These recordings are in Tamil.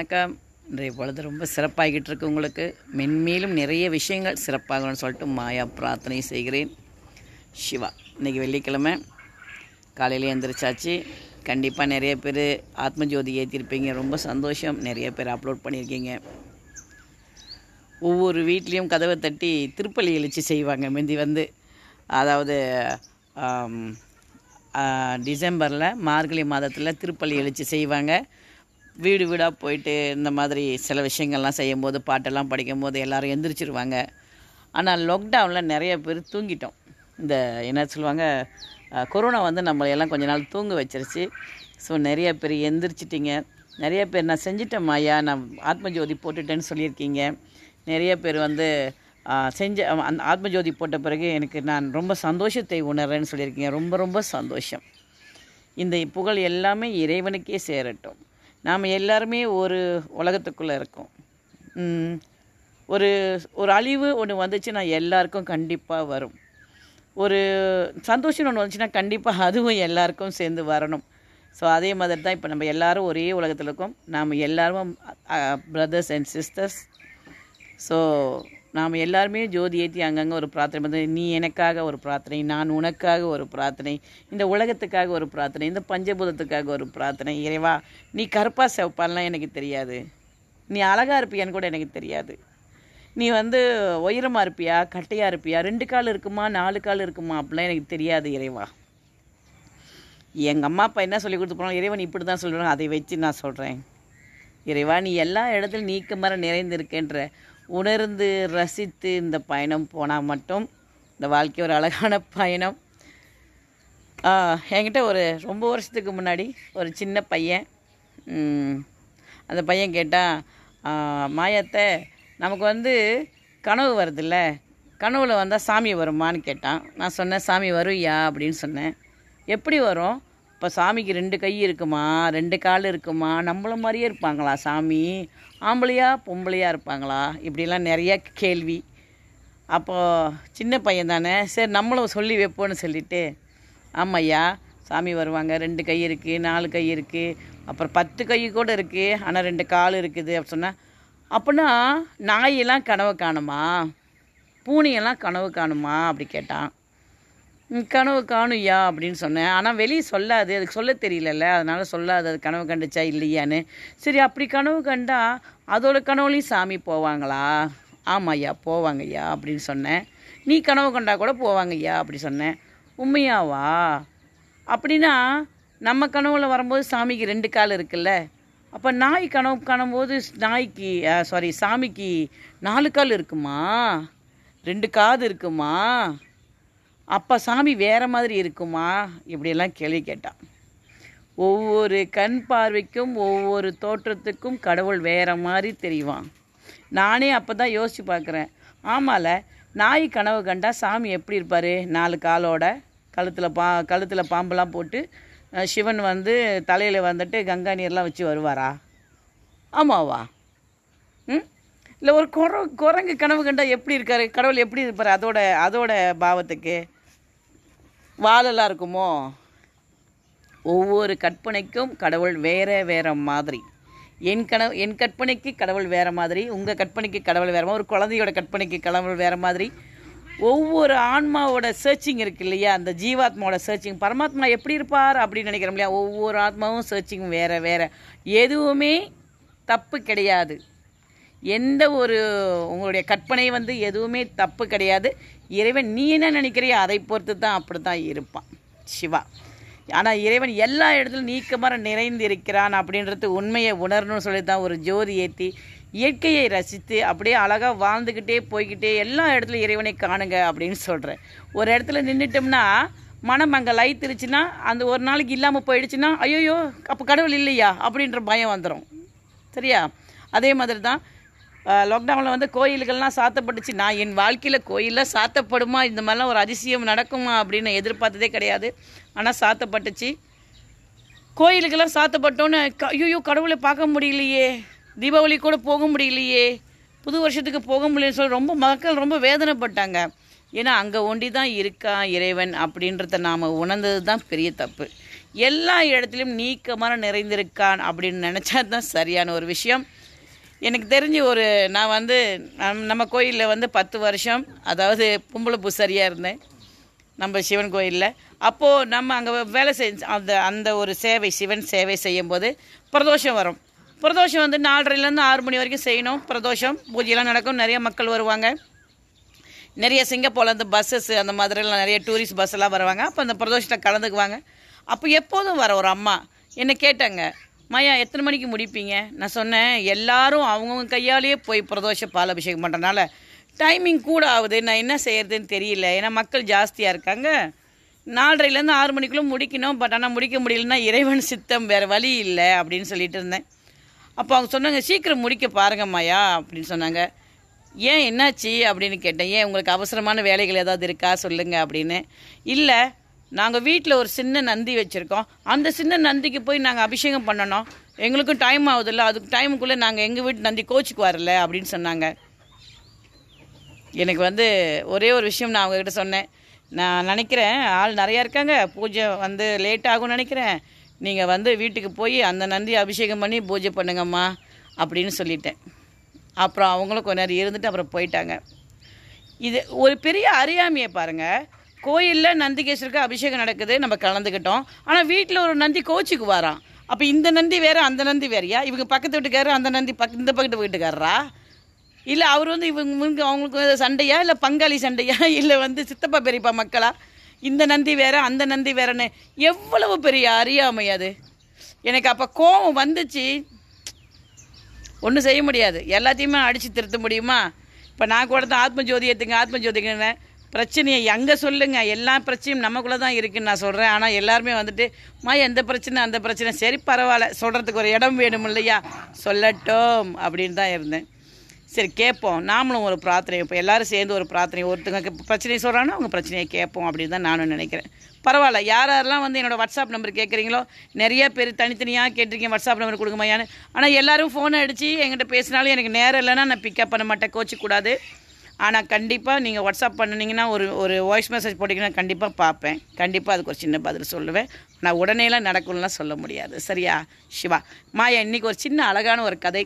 வணக்கம் இன்றைய பொழுது ரொம்ப சிறப்பாகிட்டு இருக்கு உங்களுக்கு மென்மேலும் நிறைய விஷயங்கள் சிறப்பாகணும்னு சொல்லிட்டு மாயா பிரார்த்தனை செய்கிறேன் சிவா இன்றைக்கி வெள்ளிக்கிழமை காலையில் எழுந்திரிச்சாச்சு கண்டிப்பாக நிறைய பேர் ஆத்மஜோதி ஏற்றிருப்பீங்க ரொம்ப சந்தோஷம் நிறைய பேர் அப்லோட் பண்ணியிருக்கீங்க ஒவ்வொரு வீட்லேயும் கதவை தட்டி திருப்பலி எழுச்சி செய்வாங்க முந்தி வந்து அதாவது டிசம்பரில் மார்கழி மாதத்தில் திருப்பலி எழுச்சி செய்வாங்க வீடு வீடாக போயிட்டு இந்த மாதிரி சில விஷயங்கள்லாம் செய்யும்போது பாட்டெல்லாம் படிக்கும்போது எல்லோரும் எந்திரிச்சிருவாங்க ஆனால் லாக்டவுனில் நிறைய பேர் தூங்கிட்டோம் இந்த என்ன சொல்லுவாங்க கொரோனா வந்து நம்மளையெல்லாம் கொஞ்ச நாள் தூங்க வச்சிருச்சு ஸோ நிறைய பேர் எந்திரிச்சிட்டிங்க நிறைய பேர் நான் செஞ்சிட்டேன் மாயா நான் ஆத்மஜோதி போட்டுட்டேன்னு சொல்லியிருக்கீங்க நிறைய பேர் வந்து செஞ்ச அந்த ஆத்மஜோதி போட்ட பிறகு எனக்கு நான் ரொம்ப சந்தோஷத்தை உணர்றேன்னு சொல்லியிருக்கீங்க ரொம்ப ரொம்ப சந்தோஷம் இந்த புகழ் எல்லாமே இறைவனுக்கே சேரட்டும் நாம் எல்லாருமே ஒரு உலகத்துக்குள்ளே இருக்கோம் ஒரு ஒரு அழிவு ஒன்று வந்துச்சுன்னா எல்லாருக்கும் கண்டிப்பாக வரும் ஒரு சந்தோஷம் ஒன்று வந்துச்சுன்னா கண்டிப்பாக அதுவும் எல்லாருக்கும் சேர்ந்து வரணும் ஸோ அதே மாதிரி தான் இப்போ நம்ம எல்லோரும் ஒரே உலகத்தில் இருக்கோம் நாம் எல்லோரும் பிரதர்ஸ் அண்ட் சிஸ்டர்ஸ் ஸோ நாம் எல்லாருமே ஜோதி ஏற்றி அங்கங்கே ஒரு பிரார்த்தனை பண்ண நீ எனக்காக ஒரு பிரார்த்தனை நான் உனக்காக ஒரு பிரார்த்தனை இந்த உலகத்துக்காக ஒரு பிரார்த்தனை இந்த பஞ்சபூதத்துக்காக ஒரு பிரார்த்தனை இறைவா நீ கருப்பா செவப்பாலாம் எனக்கு தெரியாது நீ அழகாக இருப்பியான்னு கூட எனக்கு தெரியாது நீ வந்து உயரமாக இருப்பியா கட்டையாக இருப்பியா ரெண்டு கால் இருக்குமா நாலு கால் இருக்குமா அப்படிலாம் எனக்கு தெரியாது இறைவா எங்கள் அம்மா அப்பா என்ன சொல்லி கொடுத்து போனாலும் இறைவன் இப்படி தான் சொல்கிறாங்க அதை வச்சு நான் சொல்கிறேன் இறைவா நீ எல்லா இடத்துலையும் நீக்கமர நிறைந்திருக்கேன்ற உணர்ந்து ரசித்து இந்த பயணம் போனால் மட்டும் இந்த வாழ்க்கை ஒரு அழகான பயணம் என்கிட்ட ஒரு ரொம்ப வருஷத்துக்கு முன்னாடி ஒரு சின்ன பையன் அந்த பையன் கேட்டால் மாயத்தை நமக்கு வந்து கனவு வருதுல்ல கனவில் வந்தால் சாமி வருமான்னு கேட்டான் நான் சொன்னேன் சாமி வருயா அப்படின்னு சொன்னேன் எப்படி வரும் இப்போ சாமிக்கு ரெண்டு கை இருக்குமா ரெண்டு கால் இருக்குமா நம்மள மாதிரியே இருப்பாங்களா சாமி ஆம்பளையா பொம்பளையா இருப்பாங்களா இப்படிலாம் நிறையா கேள்வி அப்போது சின்ன பையன் தானே சரி நம்மளும் சொல்லி வைப்போன்னு சொல்லிவிட்டு ஆமையா சாமி வருவாங்க ரெண்டு கை இருக்குது நாலு கை இருக்குது அப்புறம் பத்து கை கூட இருக்குது ஆனால் ரெண்டு கால் இருக்குது அப்படி சொன்னால் அப்படின்னா நாயெல்லாம் கனவு காணுமா பூனையெல்லாம் கனவு காணுமா அப்படி கேட்டான் கனவு காணுயா அப்படின்னு சொன்னேன் ஆனால் வெளியே சொல்லாது அதுக்கு சொல்ல தெரியலல்ல அதனால் சொல்லாது அது கனவு கண்டுச்சா இல்லையான்னு சரி அப்படி கனவு கண்டா அதோட கனவுலையும் சாமி போவாங்களா போவாங்க போவாங்கய்யா அப்படின்னு சொன்னேன் நீ கனவு கண்டா கூட போவாங்கய்யா அப்படி சொன்னேன் உண்மையாவா அப்படின்னா நம்ம கனவுல வரும்போது சாமிக்கு ரெண்டு கால் இருக்குல்ல அப்போ நாய் கனவு காணும்போது நாய்க்கு சாரி சாமிக்கு நாலு கால் இருக்குமா ரெண்டு காது இருக்குமா அப்போ சாமி வேறு மாதிரி இருக்குமா இப்படியெல்லாம் கேள்வி கேட்டான் ஒவ்வொரு கண் பார்வைக்கும் ஒவ்வொரு தோற்றத்துக்கும் கடவுள் வேறு மாதிரி தெரியவான் நானே அப்போ தான் யோசித்து பார்க்குறேன் ஆமால நாய் கனவு கண்டா சாமி எப்படி இருப்பார் நாலு காலோட கழுத்தில் பா கழுத்தில் பாம்புலாம் போட்டு சிவன் வந்து தலையில் வந்துட்டு கங்கா நீர்லாம் வச்சு வருவாரா ஆமாவா ம் இல்லை ஒரு குர குரங்கு கனவு கண்டால் எப்படி இருக்கார் கடவுள் எப்படி இருப்பார் அதோட அதோட பாவத்துக்கு வாழலாக இருக்குமோ ஒவ்வொரு கற்பனைக்கும் கடவுள் வேறு வேறு மாதிரி என் கனவு என் கற்பனைக்கு கடவுள் வேறு மாதிரி உங்கள் கற்பனைக்கு கடவுள் வேறு மாதிரி ஒரு குழந்தையோட கற்பனைக்கு கடவுள் வேறு மாதிரி ஒவ்வொரு ஆன்மாவோட சர்ச்சிங் இருக்கு இல்லையா அந்த ஜீவாத்மாவோட சர்ச்சிங் பரமாத்மா எப்படி இருப்பார் அப்படின்னு நினைக்கிறோம் இல்லையா ஒவ்வொரு ஆத்மாவும் சர்ச்சிங் வேறு வேறு எதுவுமே தப்பு கிடையாது எந்த ஒரு உங்களுடைய கற்பனை வந்து எதுவுமே தப்பு கிடையாது இறைவன் நீ என்ன நினைக்கிறியோ அதை பொறுத்து தான் அப்படி தான் இருப்பான் சிவா ஆனால் இறைவன் எல்லா இடத்துலையும் நீக்கமர நிறைந்து இருக்கிறான் அப்படின்றது உண்மையை உணரணும்னு சொல்லி தான் ஒரு ஜோதி ஏற்றி இயற்கையை ரசித்து அப்படியே அழகாக வாழ்ந்துக்கிட்டே போய்கிட்டே எல்லா இடத்துலையும் இறைவனை காணுங்க அப்படின்னு சொல்கிறேன் ஒரு இடத்துல நின்றுட்டோம்னா மனம் அங்கே லைத்துருச்சுன்னா அந்த ஒரு நாளைக்கு இல்லாமல் போயிடுச்சுன்னா ஐயோயோ அப்போ கடவுள் இல்லையா அப்படின்ற பயம் வந்துடும் சரியா அதே மாதிரி தான் லாக்டவுனில் வந்து கோயிலுக்கெல்லாம் சாத்தப்பட்டுச்சு நான் என் வாழ்க்கையில் கோயிலில் சாத்தப்படுமா இந்த மாதிரிலாம் ஒரு அதிசயம் நடக்குமா அப்படின்னு எதிர்பார்த்ததே கிடையாது ஆனால் சாத்தப்பட்டுச்சு கோயிலுக்கெல்லாம் சாத்தப்பட்டோன்னு ஐயோ கடவுளை பார்க்க முடியலையே தீபாவளி கூட போக முடியலையே புது வருஷத்துக்கு போக முடியலன்னு சொல்லி ரொம்ப மக்கள் ரொம்ப வேதனைப்பட்டாங்க ஏன்னா அங்கே ஒண்டி தான் இருக்கா இறைவன் அப்படின்றத நாம் உணர்ந்தது தான் பெரிய தப்பு எல்லா இடத்துலையும் நீக்கமான நிறைந்திருக்கான் அப்படின்னு நினச்சா தான் சரியான ஒரு விஷயம் எனக்கு தெரிஞ்சு ஒரு நான் வந்து நம்ம கோயிலில் வந்து பத்து வருஷம் அதாவது பொம்பளை பூசரியாக இருந்தேன் நம்ம சிவன் கோயிலில் அப்போது நம்ம அங்கே வேலை செஞ்சு அந்த அந்த ஒரு சேவை சிவன் சேவை செய்யும்போது பிரதோஷம் வரும் பிரதோஷம் வந்து நாலரைலேருந்து ஆறு மணி வரைக்கும் செய்யணும் பிரதோஷம் பூஜையெல்லாம் நடக்கும் நிறைய மக்கள் வருவாங்க நிறைய சிங்கப்பூர்லேருந்து பஸ்ஸஸ் அந்த மாதிரிலாம் நிறைய டூரிஸ்ட் பஸ்ஸெல்லாம் வருவாங்க அப்போ அந்த பிரதோஷத்தை கலந்துக்குவாங்க அப்போ எப்போதும் வர ஒரு அம்மா என்னை கேட்டாங்க மாயா எத்தனை மணிக்கு முடிப்பீங்க நான் சொன்னேன் எல்லாரும் அவங்கவுங்க கையாலேயே போய் பிரதோஷ அபிஷேகம் பண்ணுறனால டைமிங் கூட ஆகுது நான் என்ன செய்கிறதுன்னு தெரியல ஏன்னா மக்கள் ஜாஸ்தியாக இருக்காங்க நாலரைலேருந்து ஆறு மணிக்குள்ளே முடிக்கணும் பட் ஆனால் முடிக்க முடியலன்னா இறைவன் சித்தம் வேறு வழி இல்லை அப்படின்னு சொல்லிட்டு இருந்தேன் அப்போ அவங்க சொன்னாங்க சீக்கிரம் முடிக்க பாருங்கள் மாயா அப்படின்னு சொன்னாங்க ஏன் என்னாச்சு அப்படின்னு கேட்டேன் ஏன் உங்களுக்கு அவசரமான வேலைகள் ஏதாவது இருக்கா சொல்லுங்கள் அப்படின்னு இல்லை நாங்கள் வீட்டில் ஒரு சின்ன நந்தி வச்சுருக்கோம் அந்த சின்ன நந்திக்கு போய் நாங்கள் அபிஷேகம் பண்ணணும் எங்களுக்கும் டைம் ஆகுதில்ல அதுக்கு டைமுக்குள்ளே நாங்கள் எங்கள் வீட்டு நந்தி கோச்சுக்கு வரல அப்படின்னு சொன்னாங்க எனக்கு வந்து ஒரே ஒரு விஷயம் நான் அவங்கக்கிட்ட சொன்னேன் நான் நினைக்கிறேன் ஆள் நிறையா இருக்காங்க பூஜை வந்து லேட் ஆகும்னு நினைக்கிறேன் நீங்கள் வந்து வீட்டுக்கு போய் அந்த நந்தி அபிஷேகம் பண்ணி பூஜை பண்ணுங்கம்மா அப்படின்னு சொல்லிட்டேன் அப்புறம் அவங்களும் கொஞ்ச நேரம் இருந்துட்டு அப்புறம் போயிட்டாங்க இது ஒரு பெரிய அறியாமையை பாருங்கள் கோயிலில் நந்திகேஸ்வருக்கு அபிஷேகம் நடக்குது நம்ம கலந்துக்கிட்டோம் ஆனால் வீட்டில் ஒரு நந்தி கோச்சிக்கு வரோம் அப்போ இந்த நந்தி வேறு அந்த நந்தி வேறையா இவங்க பக்கத்து வீட்டுக்காரர் அந்த நந்தி பக் இந்த பக்கத்து வீட்டுக்காரரா இல்லை அவர் வந்து இவங்க முன் அவங்களுக்கு சண்டையா இல்லை பங்காளி சண்டையா இல்லை வந்து சித்தப்பா பெரியப்பா மக்களா இந்த நந்தி வேற அந்த நந்தி வேறன்னு எவ்வளவு பெரிய அறியாமை அது எனக்கு அப்போ கோவம் வந்துச்சு ஒன்றும் செய்ய முடியாது எல்லாத்தையுமே அடித்து திருத்த முடியுமா இப்போ நான் கூட தான் ஆத்மஜோதி ஏற்றுங்க ஆத்மஜோதிங்கன்னு பிரச்சனையை எங்கே சொல்லுங்கள் எல்லா பிரச்சனையும் நமக்குள்ளே தான் இருக்குதுன்னு நான் சொல்கிறேன் ஆனால் எல்லாருமே வந்துட்டு மா எந்த பிரச்சனை அந்த பிரச்சனை சரி பரவாயில்ல சொல்கிறதுக்கு ஒரு இடம் வேணும் இல்லையா சொல்லட்டும் அப்படின்னு தான் இருந்தேன் சரி கேட்போம் நாமளும் ஒரு பிரார்த்தனை இப்போ எல்லோரும் சேர்ந்து ஒரு பிரார்த்தனை ஒருத்தங்க பிரச்சனையை சொல்கிறாங்கன்னா அவங்க பிரச்சனையை கேட்போம் அப்படின்னு தான் நானும் நினைக்கிறேன் பரவாயில்ல யார் யாரெல்லாம் வந்து என்னோடய வாட்ஸ்அப் நம்பர் கேட்குறீங்களோ நிறைய பேர் தனித்தனியாக கேட்டிருக்கீங்க வாட்ஸ்அப் நம்பர் கொடுங்கம்மையான்னு ஆனால் எல்லோரும் ஃபோனை அடித்து எங்கிட்ட பேசினாலும் எனக்கு நேரம் இல்லைன்னா நான் பிக்கப் பண்ண மாட்டேன் கோச்சிக்கூடாது ஆனால் கண்டிப்பாக நீங்கள் வாட்ஸ்அப் பண்ணினீங்கன்னா ஒரு ஒரு வாய்ஸ் மெசேஜ் போட்டிங்கன்னா கண்டிப்பாக பார்ப்பேன் கண்டிப்பாக அதுக்கு ஒரு சின்ன பதில் சொல்லுவேன் நான் உடனேலாம் நடக்கும்லாம் சொல்ல முடியாது சரியா சிவா மாயா இன்றைக்கி ஒரு சின்ன அழகான ஒரு கதை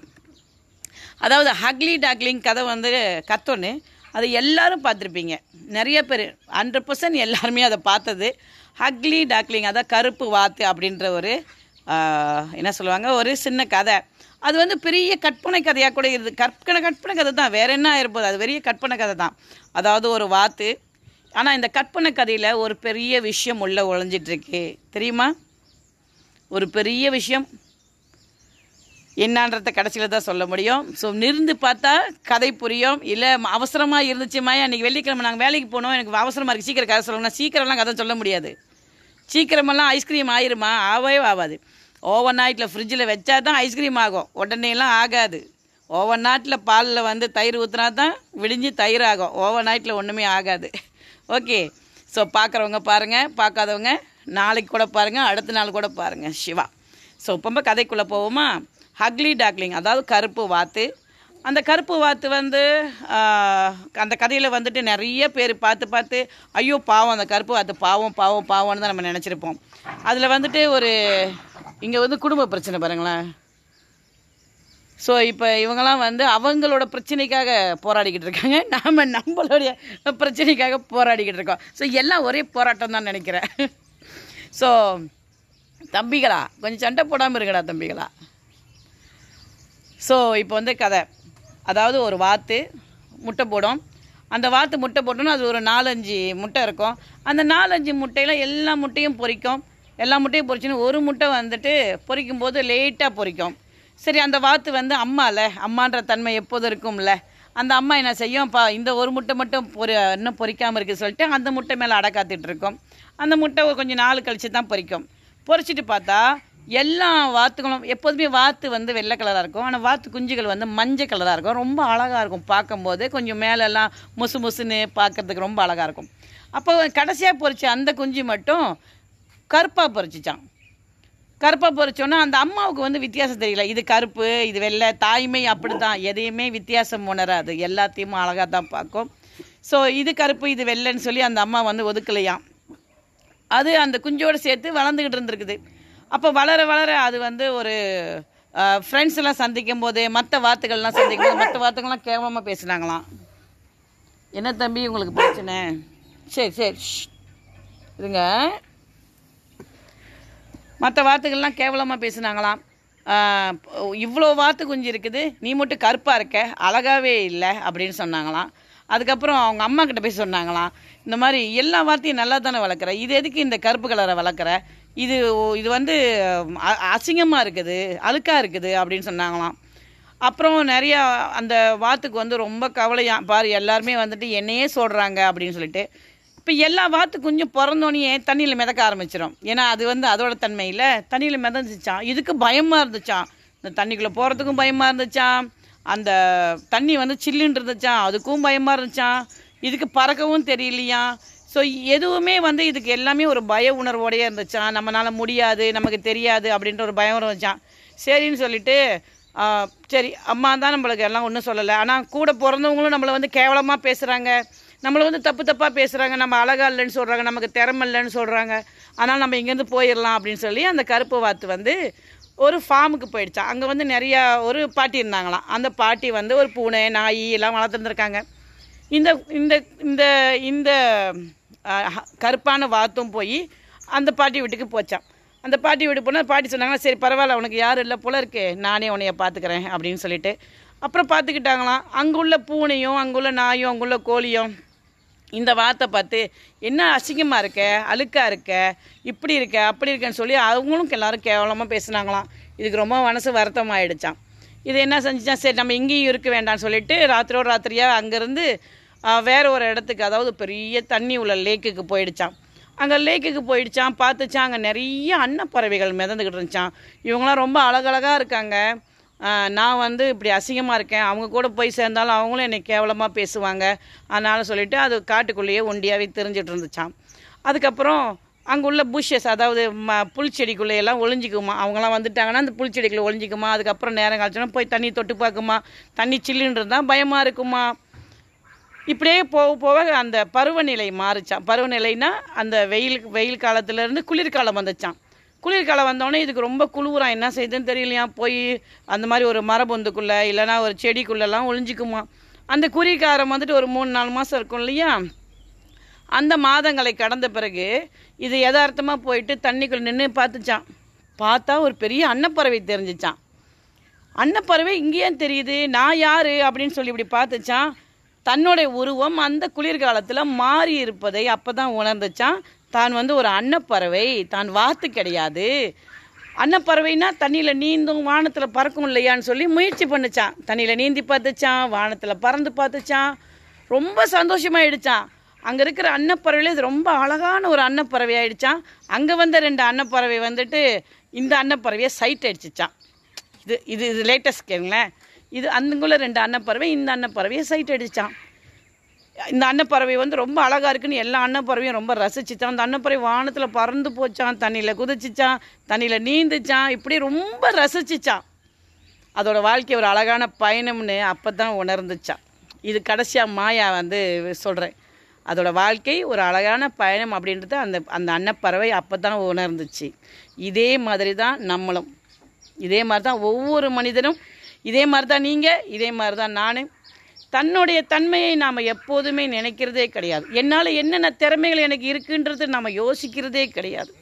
அதாவது ஹக்லி டாக்லிங் கதை வந்து கத்தோன்னு அது எல்லோரும் பார்த்துருப்பீங்க நிறைய பேர் ஹண்ட்ரட் பர்சன்ட் எல்லாருமே அதை பார்த்தது ஹக்லி டாக்லிங் அதான் கருப்பு வாத்து அப்படின்ற ஒரு என்ன சொல்லுவாங்க ஒரு சின்ன கதை அது வந்து பெரிய கற்பனை கதையாக கூட இருக்குது கற்பனை கற்பனை கதை தான் வேறு என்ன ஆகிருப்போது அது பெரிய கற்பனை கதை தான் அதாவது ஒரு வாத்து ஆனால் இந்த கற்பனை கதையில் ஒரு பெரிய விஷயம் உள்ளே ஒழிஞ்சிட்ருக்கு தெரியுமா ஒரு பெரிய விஷயம் என்னான்றத கடைசியில் தான் சொல்ல முடியும் ஸோ நிருந்து பார்த்தா கதை புரியும் இல்லை அவசரமாக இருந்துச்சுமாயே அன்றைக்கி வெள்ளிக்கிழமை நாங்கள் வேலைக்கு போனோம் எனக்கு அவசரமாக இருக்குது சீக்கிரம் கதை சொல்லணும்னா சீக்கிரம்லாம் கதை சொல்ல முடியாது சீக்கிரமெல்லாம் ஐஸ்கிரீம் ஆயிருமா ஆவே ஆகாது ஓவன் நைட்டில் ஃப்ரிட்ஜில் வச்சா தான் ஐஸ்கிரீம் ஆகும் உடனேலாம் ஆகாது ஓவன் நாட்டில் பாலில் வந்து தயிர் ஊற்றினா தான் விடிஞ்சு தயிர் ஆகும் ஓவன் நைட்டில் ஒன்றுமே ஆகாது ஓகே ஸோ பார்க்குறவங்க பாருங்கள் பார்க்காதவங்க நாளைக்கு கூட பாருங்கள் அடுத்த நாள் கூட பாருங்கள் சிவா ஸோ இப்போ கதைக்குள்ளே போவோமா ஹக்லி டாக்லிங் அதாவது கருப்பு வாத்து அந்த கருப்பு வாத்து வந்து அந்த கதையில் வந்துட்டு நிறைய பேர் பார்த்து பார்த்து ஐயோ பாவம் அந்த கருப்பு வாத்து பாவம் பாவம் பாவம்னு தான் நம்ம நினச்சிருப்போம் அதில் வந்துட்டு ஒரு இங்கே வந்து குடும்ப பிரச்சனை பாருங்களேன் ஸோ இப்போ இவங்கெல்லாம் வந்து அவங்களோட பிரச்சனைக்காக போராடிக்கிட்டு இருக்காங்க நாம் நம்மளுடைய பிரச்சனைக்காக போராடிக்கிட்டு இருக்கோம் ஸோ எல்லாம் ஒரே போராட்டம் தான் நினைக்கிறேன் ஸோ தம்பிகளா கொஞ்சம் சண்டை போடாமல் இருக்கடா தம்பிகளா ஸோ இப்போ வந்து கதை அதாவது ஒரு வாத்து முட்டை போடும் அந்த வாத்து முட்டை போட்டோன்னா அது ஒரு நாலஞ்சு முட்டை இருக்கும் அந்த நாலஞ்சு முட்டையில் எல்லா முட்டையும் பொறிக்கும் எல்லா முட்டையும் பொறிச்சுன்னு ஒரு முட்டை வந்துட்டு பொறிக்கும் போது லேட்டாக பொறிக்கும் சரி அந்த வாத்து வந்து அம்மால அம்மான்ற தன்மை எப்போது இருக்கும்ல அந்த அம்மா என்ன செய்யும் பா இந்த ஒரு முட்டை மட்டும் பொறி இன்னும் பொறிக்காமல் இருக்குது சொல்லிட்டு அந்த முட்டை மேலே அடக்காத்துட்டு இருக்கும் அந்த முட்டை கொஞ்சம் நாள் கழித்து தான் பொறிக்கும் பொறிச்சிட்டு பார்த்தா எல்லா வாத்துகளும் எப்போதுமே வாத்து வந்து வெள்ளை கலராக இருக்கும் ஆனால் வாத்து குஞ்சுகள் வந்து மஞ்சள் கலராக இருக்கும் ரொம்ப அழகாக இருக்கும் பார்க்கும்போது கொஞ்சம் மேலெல்லாம் முசு முசுன்னு பார்க்குறதுக்கு ரொம்ப அழகாக இருக்கும் அப்போ கடைசியாக பொறிச்ச அந்த குஞ்சு மட்டும் கருப்பாக பொறிச்சிச்சான் கருப்பாக பொறிச்சோன்னா அந்த அம்மாவுக்கு வந்து வித்தியாசம் தெரியல இது கருப்பு இது வெள்ளை தாய்மை அப்படி தான் எதையுமே வித்தியாசம் உணராது எல்லாத்தையும் அழகாக தான் பார்க்கும் ஸோ இது கருப்பு இது வெள்ளைன்னு சொல்லி அந்த அம்மா வந்து ஒதுக்கலையாம் அது அந்த குஞ்சோடு சேர்த்து வளர்ந்துக்கிட்டு இருந்திருக்குது அப்போ வளர வளர அது வந்து ஒரு ஃப்ரெண்ட்ஸ் எல்லாம் சந்திக்கும் போது மற்ற வார்த்தைகள்லாம் சந்திக்கும் போது மற்ற வார்த்தைகள்லாம் கேவலமாக பேசினாங்களாம் என்ன தம்பி உங்களுக்கு பிரச்சனை சரி சரி இருங்க மற்ற வார்த்தைகள்லாம் கேவலமாக பேசினாங்களாம் இவ்வளோ வார்த்தை குஞ்சு இருக்குது நீ மட்டும் கருப்பாக இருக்க அழகாகவே இல்லை அப்படின்னு சொன்னாங்களாம் அதுக்கப்புறம் அவங்க அம்மா கிட்ட போய் சொன்னாங்களாம் இந்த மாதிரி எல்லா வார்த்தையும் நல்லா தானே வளர்க்குற இது எதுக்கு இந்த கருப்பு கலரை வளர்க்குற இது இது வந்து அசிங்கமாக இருக்குது அழுக்காக இருக்குது அப்படின்னு சொன்னாங்களாம் அப்புறம் நிறையா அந்த வாத்துக்கு வந்து ரொம்ப கவலையாக பாரு எல்லாருமே வந்துட்டு என்னையே சொல்கிறாங்க அப்படின்னு சொல்லிட்டு இப்போ எல்லா வாத்து கொஞ்சம் பிறந்தோடனே தண்ணியில் மிதக்க ஆரம்பிச்சிடும் ஏன்னா அது வந்து அதோட தன்மையில் தண்ணியில் மிதந்துச்சான் இதுக்கு பயமாக இருந்துச்சான் இந்த தண்ணிக்குள்ளே போகிறதுக்கும் பயமாக இருந்துச்சான் அந்த தண்ணி வந்து சில்லுன்னு இருந்துச்சான் அதுக்கும் பயமாக இருந்துச்சான் இதுக்கு பறக்கவும் தெரியலையா ஸோ எதுவுமே வந்து இதுக்கு எல்லாமே ஒரு பய உணர்வோடையே இருந்துச்சான் நம்மளால் முடியாது நமக்கு தெரியாது அப்படின்ற ஒரு பயம் இருந்துச்சான் சரின்னு சொல்லிட்டு சரி அம்மா தான் நம்மளுக்கு எல்லாம் ஒன்றும் சொல்லலை ஆனால் கூட பிறந்தவங்களும் நம்மளை வந்து கேவலமாக பேசுகிறாங்க நம்மளை வந்து தப்பு தப்பாக பேசுகிறாங்க நம்ம அழகா இல்லைன்னு சொல்கிறாங்க நமக்கு திறமை இல்லைன்னு சொல்கிறாங்க ஆனால் நம்ம இங்கேருந்து போயிடலாம் அப்படின்னு சொல்லி அந்த கருப்பு வாத்து வந்து ஒரு ஃபார்முக்கு போயிடுச்சான் அங்கே வந்து நிறையா ஒரு பாட்டி இருந்தாங்களாம் அந்த பாட்டி வந்து ஒரு பூனை நாய் எல்லாம் வளர்த்துருந்துருக்காங்க இந்த இந்த இந்த இந்த கருப்பான வாத்தும் போய் அந்த பாட்டி வீட்டுக்கு போச்சான் அந்த பாட்டி வீடு போனால் பாட்டி சொன்னாங்கன்னா சரி பரவாயில்ல உனக்கு யாரும் இல்லை புல இருக்கு நானே உன்னைய பார்த்துக்கிறேன் அப்படின்னு சொல்லிட்டு அப்புறம் பார்த்துக்கிட்டாங்களாம் அங்குள்ள பூனையும் அங்குள்ள நாயும் அங்குள்ள கோழியும் இந்த வார்த்தை பார்த்து என்ன அசிங்கமாக இருக்க அழுக்காக இருக்க இப்படி இருக்க அப்படி இருக்கேன்னு சொல்லி அவங்களும் எல்லோரும் கேவலமாக பேசுனாங்களாம் இதுக்கு ரொம்ப மனசு வருத்தமாக ஆகிடுச்சான் இது என்ன செஞ்சுச்சான் சரி நம்ம இங்கேயும் இருக்க வேண்டாம்னு சொல்லிட்டு ராத்திரியோ ராத்திரியாக அங்கேருந்து வேற ஒரு இடத்துக்கு அதாவது பெரிய தண்ணி உள்ள லேக்குக்கு போயிடுச்சான் அங்கே லேக்குக்கு போயிடுச்சான் பார்த்துச்சான் அங்கே நிறைய அன்னப்பறவைகள் மிதந்துக்கிட்டு இருந்துச்சான் இவங்களாம் ரொம்ப அழகழகாக இருக்காங்க நான் வந்து இப்படி அசிங்கமாக இருக்கேன் அவங்க கூட போய் சேர்ந்தாலும் அவங்களும் என்னை கேவலமாக பேசுவாங்க அதனால் சொல்லிவிட்டு அது காட்டுக்குள்ளேயே ஒண்டியாகவே தெரிஞ்சிட்டு இருந்துச்சான் அதுக்கப்புறம் அங்கே உள்ள புஷ்ஷஸ் அதாவது ம புல்ச்செடிக்குள்ளே எல்லாம் அவங்களாம் வந்துட்டாங்கன்னா அந்த புல்ச்செடிக்குள்ளே ஒளிஞ்சிக்குமா அதுக்கப்புறம் நேரம் கழிச்சோன்னா போய் தண்ணி தொட்டு பார்க்குமா தண்ணி சில்லுன்றது தான் பயமாக இருக்குமா இப்படியே போக போக அந்த பருவநிலை மாறிச்சான் பருவநிலைனா அந்த வெயில் வெயில் காலத்துலேருந்து குளிர்காலம் வந்துச்சான் குளிர்காலம் வந்தோடனே இதுக்கு ரொம்ப குளிரான் என்ன செய்யுதுன்னு தெரியலையா போய் அந்த மாதிரி ஒரு மரபொந்துக்குள்ளே இல்லைனா ஒரு செடிக்குள்ளெல்லாம் ஒளிஞ்சிக்குமா அந்த குறிகாரம் வந்துட்டு ஒரு மூணு நாலு மாதம் இருக்கும் இல்லையா அந்த மாதங்களை கடந்த பிறகு இது யதார்த்தமாக போயிட்டு தண்ணிக்குள்ளே நின்று பார்த்துச்சான் பார்த்தா ஒரு பெரிய அன்னப்பறவை தெரிஞ்சிச்சான் அன்னப்பறவை இங்கேயும் தெரியுது நான் யார் அப்படின்னு சொல்லி இப்படி பார்த்துச்சான் தன்னுடைய உருவம் அந்த குளிர்காலத்தில் மாறி இருப்பதை அப்போ தான் உணர்ந்துச்சான் தான் வந்து ஒரு அன்னப்பறவை தான் வாத்து கிடையாது அன்னப்பறவைனா தண்ணியில் நீந்தும் வானத்தில் பறக்கும் இல்லையான்னு சொல்லி முயற்சி பண்ணிச்சான் தண்ணியில் நீந்தி பார்த்துச்சான் வானத்தில் பறந்து பார்த்துச்சான் ரொம்ப சந்தோஷமாயிடுச்சான் அங்கே இருக்கிற அன்னப்பறவையில் இது ரொம்ப அழகான ஒரு அன்னப்பறவை ஆயிடுச்சான் அங்கே வந்த ரெண்டு அன்னப்பறவை வந்துட்டு இந்த அன்னப்பறவையை சைட் அடிச்சிச்சான் இது இது இது லேட்டஸ்ட் கேங்களேன் இது அந்தங்குள்ளே ரெண்டு அன்னப்பறவை இந்த அன்னப்பறவையை சைட் அடித்தான் இந்த அன்னப்பறவை வந்து ரொம்ப அழகாக இருக்குன்னு எல்லா அன்னப்பறவையும் ரொம்ப ரசிச்சுச்சான் அந்த அன்னப்பறவை வானத்தில் பறந்து போச்சான் தண்ணியில் குதிச்சிச்சான் தண்ணியில் நீந்துச்சான் இப்படி ரொம்ப ரசிச்சிச்சான் அதோட வாழ்க்கை ஒரு அழகான பயணம்னு அப்போ தான் உணர்ந்துச்சான் இது கடைசியாக மாயா வந்து சொல்கிறேன் அதோடய வாழ்க்கை ஒரு அழகான பயணம் அப்படின்றது அந்த அந்த அன்னப்பறவை அப்போ தான் உணர்ந்துச்சு இதே மாதிரி தான் நம்மளும் இதே மாதிரி தான் ஒவ்வொரு மனிதனும் இதே மாதிரி தான் நீங்கள் இதே மாதிரி தான் நான் தன்னுடைய தன்மையை நாம் எப்போதுமே நினைக்கிறதே கிடையாது என்னால் என்னென்ன திறமைகள் எனக்கு இருக்குன்றது நாம் யோசிக்கிறதே கிடையாது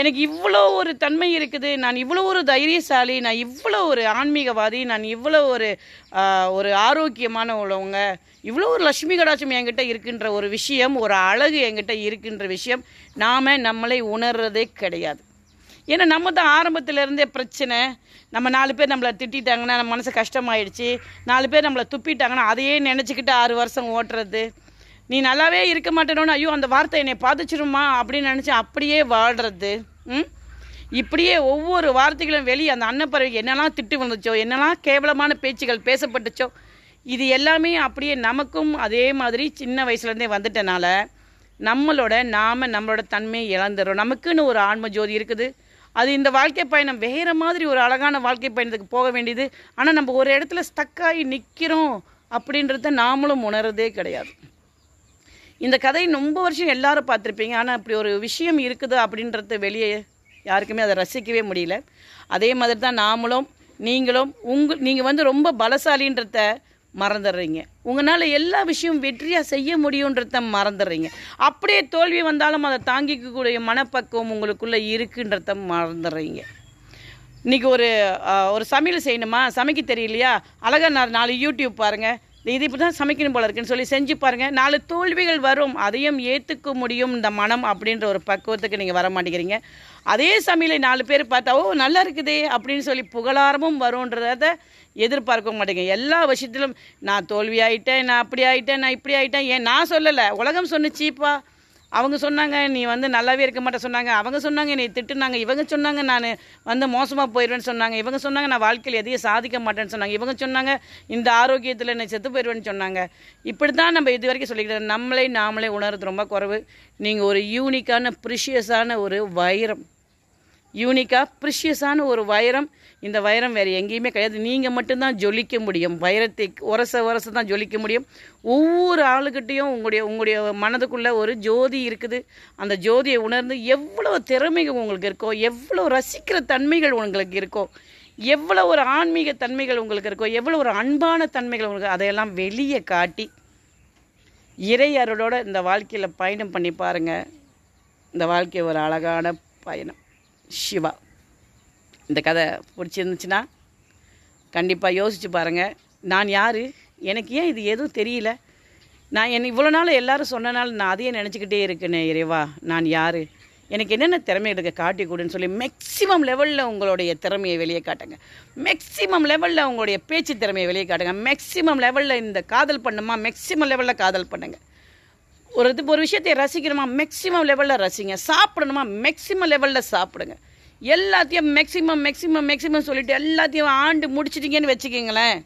எனக்கு இவ்வளோ ஒரு தன்மை இருக்குது நான் இவ்வளோ ஒரு தைரியசாலி நான் இவ்வளோ ஒரு ஆன்மீகவாதி நான் இவ்வளோ ஒரு ஒரு ஆரோக்கியமான உள்ளவங்க இவ்வளோ ஒரு லட்சுமி கடாட்சம் என்கிட்ட இருக்கின்ற ஒரு விஷயம் ஒரு அழகு என்கிட்ட இருக்கின்ற விஷயம் நாம் நம்மளை உணர்றதே கிடையாது ஏன்னா நம்ம தான் ஆரம்பத்திலேருந்தே பிரச்சனை நம்ம நாலு பேர் நம்மளை திட்டாங்கன்னா நம்ம மனசு கஷ்டமாயிடுச்சு நாலு பேர் நம்மளை துப்பிட்டாங்கன்னா அதையே நினச்சிக்கிட்டு ஆறு வருஷம் ஓட்டுறது நீ நல்லாவே இருக்க மாட்டேனோன்னு ஐயோ அந்த வார்த்தை என்னை பாதிச்சிருமா அப்படின்னு நினச்சி அப்படியே வாழ்கிறது ம் இப்படியே ஒவ்வொரு வார்த்தைகளும் வெளியே அந்த அன்னப்பறவை என்னெல்லாம் திட்டு வந்துச்சோ என்னெல்லாம் கேவலமான பேச்சுகள் பேசப்பட்டுச்சோ இது எல்லாமே அப்படியே நமக்கும் அதே மாதிரி சின்ன வயசுலேருந்தே வந்துட்டனால நம்மளோட நாம் நம்மளோட தன்மையை இழந்துடும் நமக்குன்னு ஒரு ஆன்ம ஜோதி இருக்குது அது இந்த வாழ்க்கை பயணம் வேறு மாதிரி ஒரு அழகான வாழ்க்கை பயணத்துக்கு போக வேண்டியது ஆனால் நம்ம ஒரு இடத்துல ஸ்டக்காகி நிற்கிறோம் அப்படின்றத நாமளும் உணர்றதே கிடையாது இந்த கதை ரொம்ப வருஷம் எல்லாரும் பார்த்துருப்பீங்க ஆனால் இப்படி ஒரு விஷயம் இருக்குது அப்படின்றத வெளியே யாருக்குமே அதை ரசிக்கவே முடியல அதே மாதிரி தான் நாமளும் நீங்களும் உங்கள் நீங்கள் வந்து ரொம்ப பலசாலின்றத மறந்துடுறீங்க உங்களால் எல்லா விஷயம் வெற்றியாக செய்ய முடியுன்றத மறந்துடுறீங்க அப்படியே தோல்வி வந்தாலும் அதை தாங்கிக்கக்கூடிய மனப்பக்குவம் உங்களுக்குள்ளே இருக்குன்றத மறந்துடுறீங்க இன்றைக்கி ஒரு ஒரு சமையல் செய்யணுமா சமைக்க தெரியலையா அழகாக நான் நாலு யூடியூப் பாருங்கள் இது இப்படி தான் சமைக்கணும் போல இருக்குன்னு சொல்லி செஞ்சு பாருங்கள் நாலு தோல்விகள் வரும் அதையும் ஏற்றுக்க முடியும் இந்த மனம் அப்படின்ற ஒரு பக்குவத்துக்கு நீங்கள் வர மாட்டேங்கிறீங்க அதே சமையலை நாலு பேர் பார்த்தா ஓ நல்லா இருக்குதே அப்படின்னு சொல்லி புகழாரமும் வரும்ன்றத எதிர்பார்க்க மாட்டேங்க எல்லா விஷயத்திலும் நான் தோல்வி ஆகிட்டேன் நான் அப்படி ஆகிட்டேன் நான் இப்படி ஆகிட்டேன் ஏன் நான் சொல்லலை உலகம் சொன்னிச்சுப்பா அவங்க சொன்னாங்க நீ வந்து நல்லாவே இருக்க மாட்டே சொன்னாங்க அவங்க சொன்னாங்க நீ திட்டுனாங்க இவங்க சொன்னாங்க நான் வந்து மோசமாக போயிடுவேன்னு சொன்னாங்க இவங்க சொன்னாங்க நான் வாழ்க்கையில் எதையும் சாதிக்க மாட்டேன்னு சொன்னாங்க இவங்க சொன்னாங்க இந்த ஆரோக்கியத்தில் என்னை செத்து போயிடுவேன்னு சொன்னாங்க இப்படி தான் நம்ம இது வரைக்கும் சொல்லிக்கிட்டு நம்மளே நாமளே உணர்றது ரொம்ப குறைவு நீங்கள் ஒரு யூனிக்கான ப்ரிஷியஸான ஒரு வைரம் யூனிக்காக ப்ரிஷியஸான ஒரு வைரம் இந்த வைரம் வேறு எங்கேயுமே கிடையாது நீங்கள் மட்டும்தான் ஜொலிக்க முடியும் வைரத்தை உரச உரச தான் ஜொலிக்க முடியும் ஒவ்வொரு ஆளுக்கிட்டேயும் உங்களுடைய உங்களுடைய மனதுக்குள்ளே ஒரு ஜோதி இருக்குது அந்த ஜோதியை உணர்ந்து எவ்வளோ திறமைகள் உங்களுக்கு இருக்கோ எவ்வளோ ரசிக்கிற தன்மைகள் உங்களுக்கு இருக்கோ எவ்வளோ ஒரு ஆன்மீக தன்மைகள் உங்களுக்கு இருக்கோ எவ்வளோ ஒரு அன்பான தன்மைகள் உங்களுக்கு அதையெல்லாம் வெளியே காட்டி இறை அருளோட இந்த வாழ்க்கையில் பயணம் பண்ணி பாருங்கள் இந்த வாழ்க்கை ஒரு அழகான பயணம் சிவா இந்த கதை பிடிச்சிருந்துச்சுன்னா கண்டிப்பாக யோசித்து பாருங்கள் நான் யார் எனக்கு ஏன் இது எதுவும் தெரியல நான் என்னை இவ்வளோ நாள் எல்லோரும் சொன்னனால நான் அதையே நினச்சிக்கிட்டே இருக்கேனே இறைவா நான் யார் எனக்கு என்னென்ன திறமை இருக்க காட்டி கொடுன்னு சொல்லி மேக்ஸிமம் லெவலில் உங்களுடைய திறமையை வெளியே காட்டுங்க மேக்ஸிமம் லெவலில் உங்களுடைய பேச்சு திறமையை வெளியே காட்டுங்க மேக்ஸிமம் லெவலில் இந்த காதல் பண்ணுமா மேக்ஸிமம் லெவலில் காதல் பண்ணுங்கள் ஒரு இது ஒரு விஷயத்தை ரசிக்கணுமா மேக்ஸிமம் லெவலில் ரசிங்க சாப்பிடணுமா மேக்ஸிமம் லெவலில் சாப்பிடுங்க எல்லாத்தையும் மேக்ஸிமம் மேக்ஸிமம் மேக்ஸிமம் சொல்லிட்டு எல்லாத்தையும் ஆண்டு முடிச்சிட்டிங்கன்னு வச்சுக்கிங்களேன்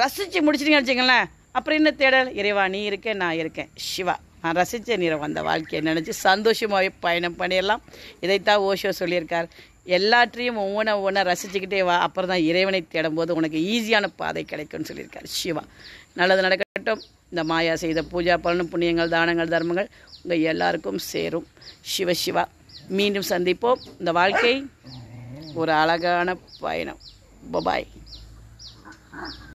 ரசித்து முடிச்சிட்டிங்கன்னு வச்சுக்கங்களேன் அப்புறம் என்ன தேடல் இறைவா நீ இருக்கேன் நான் இருக்கேன் சிவா நான் ரசித்த நிறம் அந்த வாழ்க்கையை நினச்சி சந்தோஷமாகவே பயணம் பண்ணிடலாம் இதைத்தான் ஓஷோ சொல்லியிருக்கார் எல்லாற்றையும் ஒவ்வொன்றா ஒவ்வொன்றா ரசிச்சுக்கிட்டே வா அப்புறம் தான் இறைவனை தேடும் போது உனக்கு ஈஸியான பாதை கிடைக்கும்னு சொல்லியிருக்கார் சிவா நல்லது நடக்கட்டும் இந்த மாயா செய்த பூஜா பலனும் புண்ணியங்கள் தானங்கள் தர்மங்கள் உங்கள் எல்லாருக்கும் சேரும் சிவ சிவா மீண்டும் சந்திப்போம் இந்த வாழ்க்கை ஒரு அழகான பயணம் பபாய்